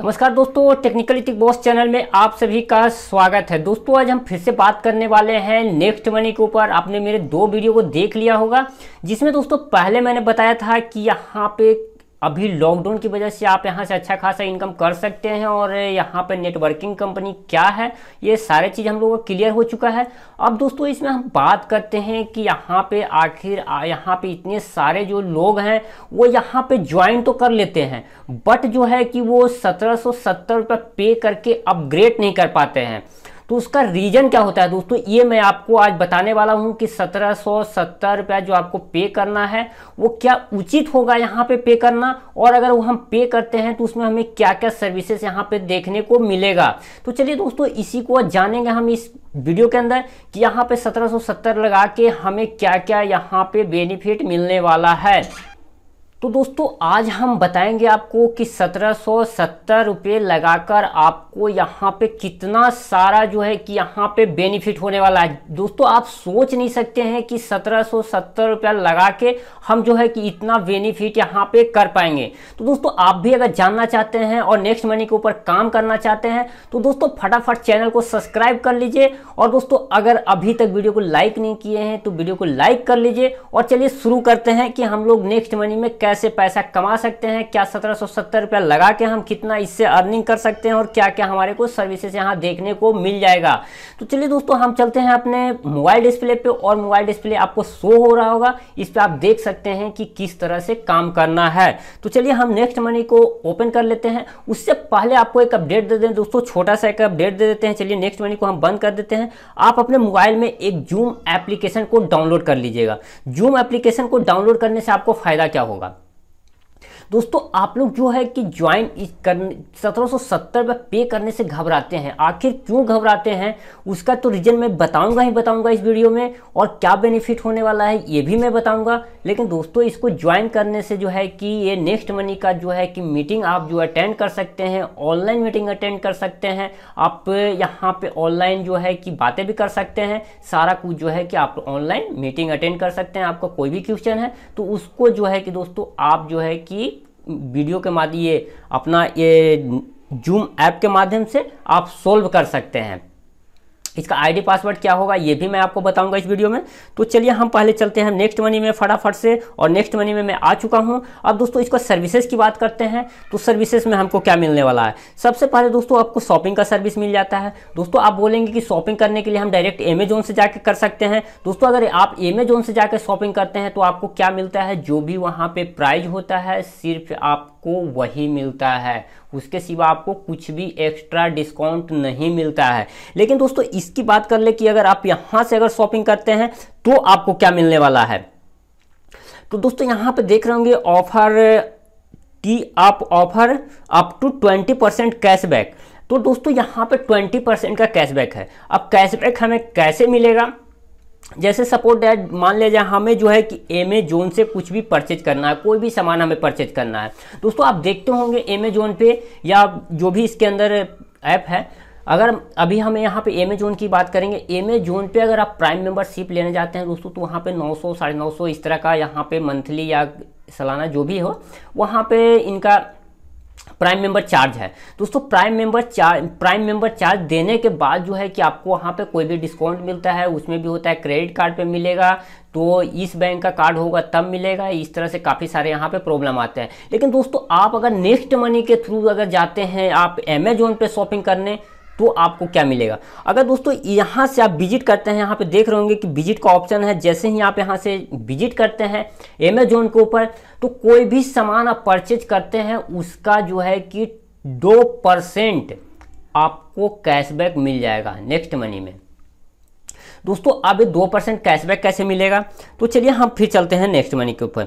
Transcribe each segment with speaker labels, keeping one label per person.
Speaker 1: नमस्कार दोस्तों technical टेक्निकलिटिक boss channel में आप सभी का स्वागत है दोस्तों आज हम फिर से बात करने वाले हैं नेक्स्ट मनी के ऊपर आपने मेरे दो वीडियो को देख लिया होगा जिसमें दोस्तों पहले मैंने बताया था कि यहाँ पे अभी लॉकडाउन की वजह से आप यहाँ से अच्छा खासा इनकम कर सकते हैं और यहाँ पर नेटवर्किंग कंपनी क्या है ये सारे चीज़ हम लोगों को क्लियर हो चुका है अब दोस्तों इसमें हम बात करते हैं कि यहाँ पे आखिर यहाँ पे इतने सारे जो लोग हैं वो यहाँ पे ज्वाइन तो कर लेते हैं बट जो है कि वो सत्रह सौ पे करके अपग्रेड नहीं कर पाते हैं तो उसका रीजन क्या होता है दोस्तों ये मैं आपको आज बताने वाला हूं कि सत्रह सौ सत्तर रुपया जो आपको पे करना है वो क्या उचित होगा यहाँ पे पे करना और अगर वो हम पे करते हैं तो उसमें हमें क्या क्या सर्विसेज यहाँ पे देखने को मिलेगा तो चलिए दोस्तों इसी को जानेंगे हम इस वीडियो के अंदर कि यहाँ पे सत्रह लगा के हमें क्या क्या यहाँ पे बेनिफिट मिलने वाला है तो दोस्तों आज हम बताएंगे आपको कि सत्रह सौ सत्तर रुपये लगाकर आपको यहाँ पे कितना सारा जो है कि यहाँ पे बेनिफिट होने वाला है दोस्तों आप सोच नहीं सकते हैं कि सत्रह सौ सत्तर रुपया लगा के हम जो है कि इतना बेनिफिट यहाँ पे कर पाएंगे तो दोस्तों आप भी अगर जानना चाहते हैं और नेक्स्ट मनी के ऊपर काम करना चाहते हैं तो दोस्तों फटाफट चैनल को सब्सक्राइब कर लीजिए और दोस्तों अगर अभी तक वीडियो को लाइक नहीं किए हैं तो वीडियो को लाइक कर लीजिए और चलिए शुरू करते हैं कि हम लोग नेक्स्ट मनी में कैसे से पैसा कमा सकते हैं क्या सत्रह सौ सत्तर रुपया लगा के हम कितना इससे अर्निंग कर सकते हैं और क्या क्या हमारे को सर्विसेज यहाँ देखने को मिल जाएगा तो चलिए दोस्तों हम चलते हैं अपने मोबाइल डिस्प्ले पे और मोबाइल डिस्प्ले आपको शो हो रहा होगा इस पर आप देख सकते हैं कि किस तरह से काम करना है तो चलिए हम नेक्स्ट मनी को ओपन कर लेते हैं उससे पहले आपको एक अपडेट दे दें दोस्तों छोटा सा एक अपडेट दे देते हैं चलिए नेक्स्ट मनी को हम बंद कर देते हैं आप अपने मोबाइल में एक जूम एप्लीकेशन को डाउनलोड कर लीजिएगा जूम एप्लीकेशन को डाउनलोड करने से आपको फायदा क्या होगा दोस्तों आप लोग जो है कि ज्वाइन सत्रह सौ में पे करने से घबराते हैं आखिर क्यों घबराते हैं उसका तो रीजन मैं बताऊंगा ही बताऊंगा इस वीडियो में और क्या बेनिफिट होने वाला है ये भी मैं बताऊंगा लेकिन दोस्तों इसको ज्वाइन करने से जो है कि ये नेक्स्ट मनी का जो है कि मीटिंग आप जो अटेंड कर सकते हैं ऑनलाइन मीटिंग अटेंड कर सकते हैं आप यहाँ पर ऑनलाइन जो है कि बातें भी कर सकते हैं सारा कुछ जो है कि आप ऑनलाइन मीटिंग अटेंड कर सकते हैं आपका कोई भी क्वेश्चन है तो उसको जो है कि दोस्तों आप जो है कि वीडियो के माध्यम ये अपना ये जूम ऐप के माध्यम से आप सोल्व कर सकते हैं इसका आईडी पासवर्ड क्या होगा ये भी मैं आपको बताऊंगा इस वीडियो में तो चलिए हम पहले चलते हैं नेक्स्ट मनी में फटाफट से और नेक्स्ट मनी में मैं आ चुका हूं अब दोस्तों इसका सर्विसेज की बात करते हैं तो सर्विसेज में हमको क्या मिलने वाला है सबसे पहले दोस्तों आपको शॉपिंग का सर्विस मिल जाता है दोस्तों आप बोलेंगे कि शॉपिंग करने के लिए हम डायरेक्ट एमेजोन से जाकर कर सकते हैं दोस्तों अगर आप एमेजोन से जाकर शॉपिंग करते हैं तो आपको क्या मिलता है जो भी वहाँ पर प्राइज होता है सिर्फ आपको वही मिलता है उसके सिवा आपको कुछ भी एक्स्ट्रा डिस्काउंट नहीं मिलता है लेकिन दोस्तों इसकी बात कर ले कि अगर आप यहां से अगर शॉपिंग करते हैं तो आपको क्या मिलने वाला है तो दोस्तों यहां पे देख रहे होंगे ऑफर कि आप offer up to twenty percent cashback तो दोस्तों यहां पे ट्वेंटी परसेंट का कैशबैक है अब कैशबैक हमें कैसे मिलेगा जैसे सपोर्ट डेट मान जाए हमें जो है कि एमेजोन से कुछ भी परचेज करना है कोई भी सामान हमें परचेज करना है दोस्तों आप देखते होंगे एमेजोन पे या जो भी इसके अंदर ऐप है अगर अभी हम यहाँ पे एमेजोन की बात करेंगे एम पे अगर आप प्राइम मेंबरशिप लेने जाते हैं दोस्तों तो वहाँ पे 900 साढ़े नौ इस तरह का यहाँ पे मंथली या सालाना जो भी हो वहाँ पे इनका प्राइम मेंबर चार्ज है दोस्तों prime member charge prime member charge देने के बाद जो है कि आपको वहाँ पे कोई भी डिस्काउंट मिलता है उसमें भी होता है क्रेडिट कार्ड पे मिलेगा तो इस बैंक का कार्ड होगा तब मिलेगा इस तरह से काफ़ी सारे यहाँ पे प्रॉब्लम आते हैं लेकिन दोस्तों आप अगर नेक्स्ट मनी के थ्रू अगर जाते हैं आप अमेजोन पे शॉपिंग करने तो आपको क्या मिलेगा अगर दोस्तों यहाँ से आप विजिट करते हैं यहाँ पे देख रहे होंगे कि विजिट का ऑप्शन है जैसे ही आप यहाँ से विजिट करते हैं एमेजोन के ऊपर तो कोई भी सामान आप परचेज करते हैं उसका जो है कि दो परसेंट आपको कैशबैक मिल जाएगा नेक्स्ट मनी में दोस्तों अब दो परसेंट कैशबैक कैसे मिलेगा तो चलिए हम फिर चलते हैं नेक्स्ट मनी के ऊपर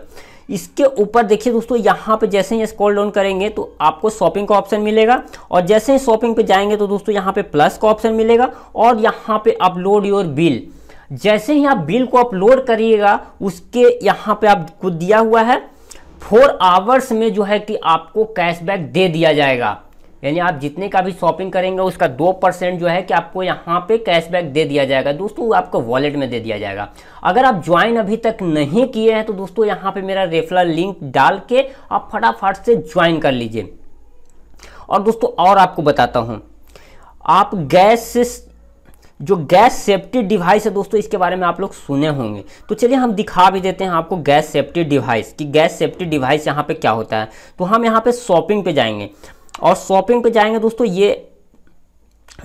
Speaker 1: इसके ऊपर देखिए दोस्तों यहाँ पे जैसे ही स्कॉल डाउन करेंगे तो आपको शॉपिंग का ऑप्शन मिलेगा और जैसे ही शॉपिंग पे जाएंगे तो दोस्तों यहाँ पे प्लस का ऑप्शन मिलेगा और यहाँ पे अपलोड योर बिल जैसे ही आप बिल को अपलोड करिएगा उसके यहाँ पे आपको दिया हुआ है फोर आवर्स में जो है कि आपको कैशबैक दे दिया जाएगा यानी आप जितने का भी शॉपिंग करेंगे उसका दो परसेंट जो है कि आपको यहाँ पे कैशबैक दे दिया जाएगा दोस्तों आपको वॉलेट में दे दिया जाएगा अगर आप ज्वाइन अभी तक नहीं किए हैं तो दोस्तों यहाँ पे मेरा रेफरल लिंक डाल के आप फटाफट से ज्वाइन कर लीजिए और दोस्तों और आपको बताता हूँ आप गैस जो गैस सेफ्टी डिवाइस है दोस्तों इसके बारे में आप लोग सुने होंगे तो चलिए हम दिखा भी देते हैं आपको गैस सेफ्टी डिवाइस कि गैस सेफ्टी डिवाइस यहाँ पे क्या होता है तो हम यहाँ पे शॉपिंग पे जाएंगे और शॉपिंग पे जाएंगे दोस्तों ये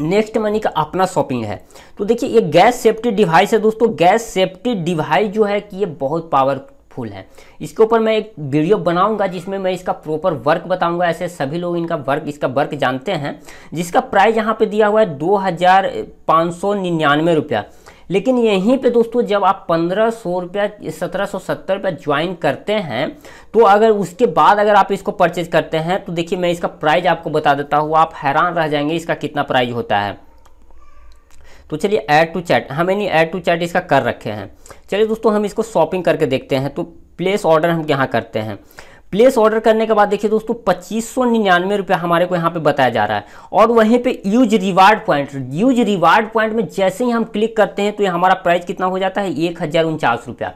Speaker 1: नेक्स्ट मनी का अपना शॉपिंग है तो देखिए ये गैस सेफ्टी डिवाइस है दोस्तों गैस सेफ्टी डिवाइस जो है कि ये बहुत पावरफुल है इसके ऊपर मैं एक वीडियो बनाऊंगा जिसमें मैं इसका प्रॉपर वर्क बताऊंगा ऐसे सभी लोग इनका वर्क इसका वर्क जानते हैं जिसका प्राइस यहाँ पे दिया हुआ है दो हज़ार रुपया लेकिन यहीं पे दोस्तों जब आप पंद्रह सौ रुपया सत्रह सौ सत्तर रुपया ज्वाइन करते हैं तो अगर उसके बाद अगर आप इसको परचेज करते हैं तो देखिए मैं इसका प्राइज आपको बता देता हूँ आप हैरान रह जाएंगे इसका कितना प्राइज होता है तो चलिए ऐड टू चैट हमें नहीं ऐड टू चैट इसका कर रखे हैं चलिए दोस्तों हम इसको शॉपिंग करके देखते हैं तो प्लेस ऑर्डर हम यहाँ करते हैं प्लेस ऑर्डर करने के बाद देखिए दोस्तों पच्चीस सौ निन्यानवे रुपये हमारे को यहाँ पे बताया जा रहा है और वहीं पे use reward point use reward point में जैसे ही हम क्लिक करते हैं तो ये हमारा प्राइस कितना हो जाता है एक हज़ार उनचास रुपया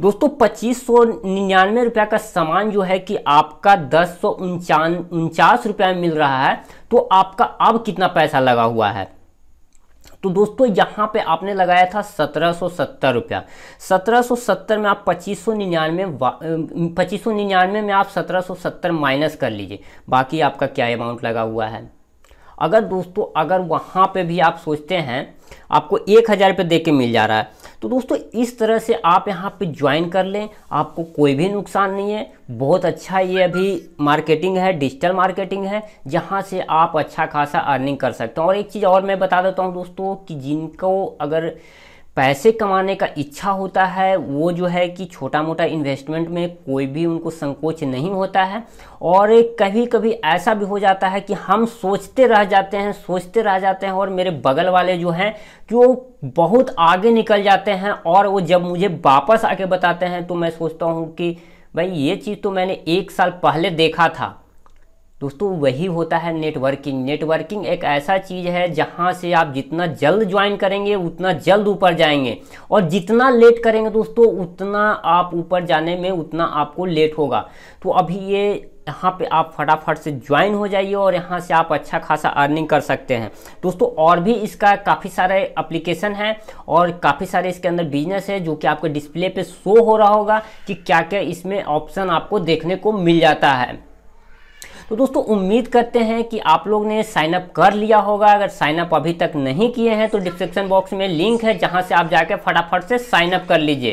Speaker 1: दोस्तों पच्चीस सौ निन्यानवे रुपया का सामान जो है कि आपका दस सौ उनचान उनचास रुपया मिल रहा है तो आपका अब कितना पैसा लगा हुआ है तो दोस्तों यहाँ पे आपने लगाया था सत्रह सौ सत्तर रुपया सत्रह सौ सत्तर में आप पच्चीस सौ निन्यानवे पच्चीस सौ निन्यानवे में आप सत्रह सौ सत्तर माइनस कर लीजिए बाकी आपका क्या अमाउंट लगा हुआ है अगर दोस्तों अगर वहाँ पे भी आप सोचते हैं आपको एक हज़ार रुपये दे के मिल जा रहा है तो दोस्तों इस तरह से आप यहाँ पे ज्वाइन कर लें आपको कोई भी नुकसान नहीं है बहुत अच्छा ये अभी मार्केटिंग है डिजिटल मार्केटिंग है जहाँ से आप अच्छा खासा अर्निंग कर सकते हैं और एक चीज़ और मैं बता देता हूँ दोस्तों कि जिनको अगर पैसे कमाने का इच्छा होता है वो जो है कि छोटा मोटा इन्वेस्टमेंट में कोई भी उनको संकोच नहीं होता है और कभी कभी ऐसा भी हो जाता है कि हम सोचते रह जाते हैं सोचते रह जाते हैं और मेरे बगल वाले जो हैं कि वो बहुत आगे निकल जाते हैं और वो जब मुझे वापस आके बताते हैं तो मैं सोचता हूँ कि भाई ये चीज़ तो मैंने एक साल पहले देखा था दोस्तों वही होता है नेटवर्किंग नेटवर्किंग एक ऐसा चीज़ है जहाँ से आप जितना जल्द ज्वाइन करेंगे उतना जल्द ऊपर जाएंगे और जितना लेट करेंगे दोस्तों उतना आप ऊपर जाने में उतना आपको लेट होगा तो अभी ये यहाँ पे आप फटाफट से ज्वाइन हो जाइए और यहाँ से आप अच्छा खासा अर्निंग कर सकते हैं दोस्तों और भी इसका काफ़ी सारे एप्लीकेशन है और काफ़ी सारे इसके अंदर बिजनेस है जो कि आपके डिस्प्ले पे शो हो रहा होगा कि क्या क्या इसमें ऑप्शन आपको देखने को मिल जाता है तो दोस्तों उम्मीद करते हैं कि आप लोग ने साइनअप कर लिया होगा अगर साइनअप अभी तक नहीं किए हैं तो डिस्क्रिप्शन बॉक्स में लिंक है जहाँ से आप जाकर फटाफट से साइनअप कर लीजिए